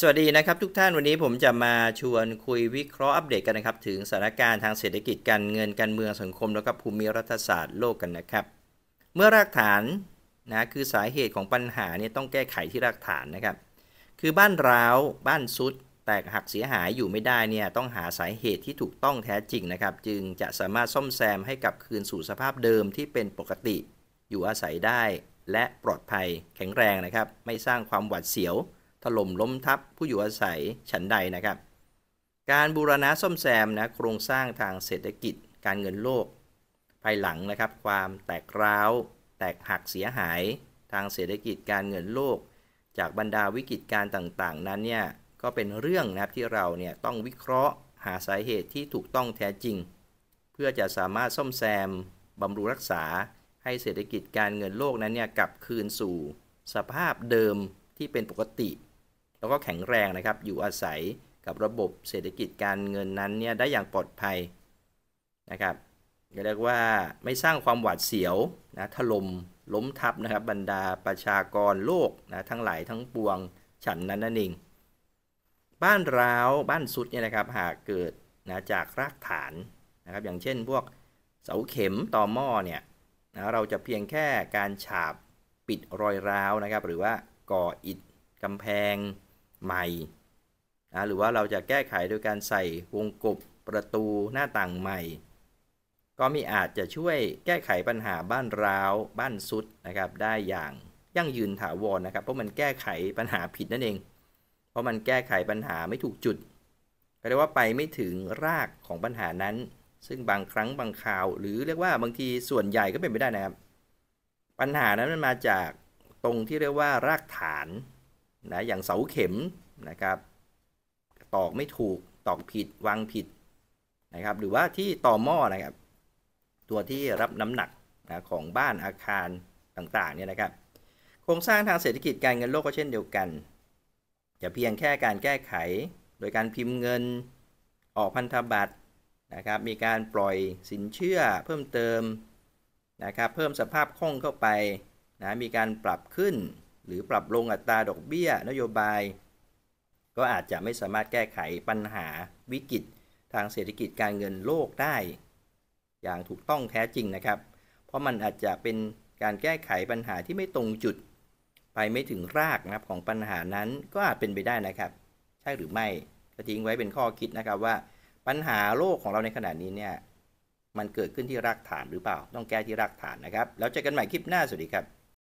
สวัสดีนะครับทุกท่านวันนี้ผมจะมาชวนคุยวิเคราะห์อัปเดตกันนะครับ ถึงสถานการณ์ทางเศรษฐกิจการเงินการเมืองสังคมแล้วก็ภูมิรัฐศาสตร์โลกกันนะครับเมื่อรากฐานนะคือสาเหตุของปัญหาเนี่ยต้องแก้ไขที่รากฐานนะครับคือบ้านร้าว บ้านซุด แตกหักเสียหายอยู่ไม่ได้เนี่ยต้องหาสาเหตุที่ถูกต้องแท้จริงนะครับจึงจะสามารถซ่อมแซมให้กลับคืนสู่สภาพเดิมที่เป็นปกติ อยู่อาศัยได้และปลอดภัยแข็งแรงนะครับไม่สร้างความหวาดเสียวถล่มล้มทับผู้อยู่อาศัยฉันใดนะครับ การบูรณะซ่อมแซมนะโครงสร้างทางเศรษฐกิจการเงินโลก ภายหลังนะครับความแตกร้าว แตกหักเสียหายทางเศรษฐกิจการเงินโลก จากบรรดาวิกฤตการต่างๆ นั้นเนี่ยก็เป็นเรื่องนะครับที่เราเนี่ยต้องวิเคราะห์หาสาเหตุที่ถูกต้องแท้จริง เพื่อจะสามารถซ่อมแซม บำรุงรักษาให้เศรษฐกิจการเงินโลกนั้นเนี่ยกลับคืนสู่ สภาพเดิมที่เป็นปกติแล้วก็แข็งแรงนะครับ อยู่อาศัยกับระบบเศรษฐกิจการเงินนั้นเนี่ยได้อย่างปลอดภัยนะครับ เรียกว่าไม่สร้างความหวาดเสียวนะ ถล่ม ล้มทับนะครับบรรดาประชากรโลกนะทั้งหลายทั้งปวงฉันนั้นนั่นเอง บ้านร้าว บ้านสุดเนี่ยนะครับหากเกิดนะจากรากฐานนะครับอย่างเช่นพวกเสาเข็มต่อหม้อเนี่ยนะเราจะเพียงแค่การฉาบปิดรอยร้าวนะครับหรือว่าก่ออิฐกำแพงใหม่นะหรือว่าเราจะแก้ไขโดยการใส่วงกบประตูหน้าต่างใหม่ ก็มีอาจจะช่วยแก้ไขปัญหาบ้านร้าว บ้านซุดนะครับได้อย่างยั่งยืนถาวรนนะครับ เพราะมันแก้ไขปัญหาผิดนั่นเอง เพราะมันแก้ไขปัญหาไม่ถูกจุด ก็เรียกว่าไปไม่ถึงรากของปัญหานั้น ซึ่งบางครั้งบางคราวหรือเรียกว่าบางทีส่วนใหญ่ก็เป็นไปได้นะครับ ปัญหานั้นมันมาจากตรงที่เรียกว่ารากฐานนะอย่างเสาเข็มนะครับตอกไม่ถูกตอกผิดวางผิดนะครับหรือว่าที่ต่อหม้อนะครับตัวที่รับน้ำหนักนะของบ้านอาคารต่างๆเนี่ยนะครับ โครงสร้างทางเศรษฐกิจการเงินโลกก็เช่นเดียวกัน จะเพียงแค่การแก้ไข โดยการพิมพ์เงินออกพันธบัตรนะครับมีการปล่อยสินเชื่อเพิ่มเติมนะครับเพิ่มสภาพคล่องเข้าไปนะมีการปรับขึ้นหรือปรับลงอัตราดอกเบี้ย นโยบาย ก็อาจจะไม่สามารถแก้ไขปัญหาวิกฤต ทางเศรษฐกิจการเงินโลกได้ อย่างถูกต้องแท้จริงนะครับ เพราะมันอาจจะเป็นการแก้ไขปัญหาที่ไม่ตรงจุด ไปไม่ถึงรากนะครับของปัญหานั้นก็อาจเป็นไปได้นะครับ ใช่หรือไม่ก็ทิ้งไว้เป็นข้อคิดนะครับว่าปัญหาโลกของเราในขณะนี้เนี่ยมันเกิดขึ้นที่รากฐานหรือเปล่า ต้องแก้ที่รากฐานนะครับ แล้วเจอกันใหม่คลิปหน้าสวัสดีครับ